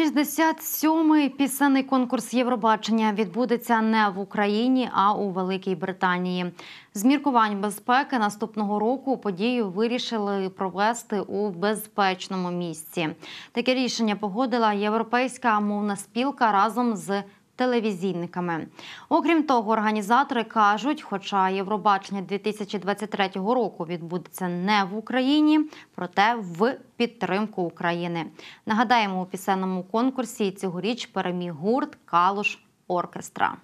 67-й пісенний конкурс Євробачення відбудеться не в Україні, а у Великій Британії. З міркувань безпеки наступного року подію вирішили провести у безпечному місці. Таке рішення погодила європейська мовна спілка разом з телевізійниками. Окрім того, організатори кажуть, хоча Євробачення 2023 року відбудеться не в Україні, проте в підтримку України. Нагадаємо, у пісенному конкурсі цьогоріч переміг гурт Калуш Оркестра.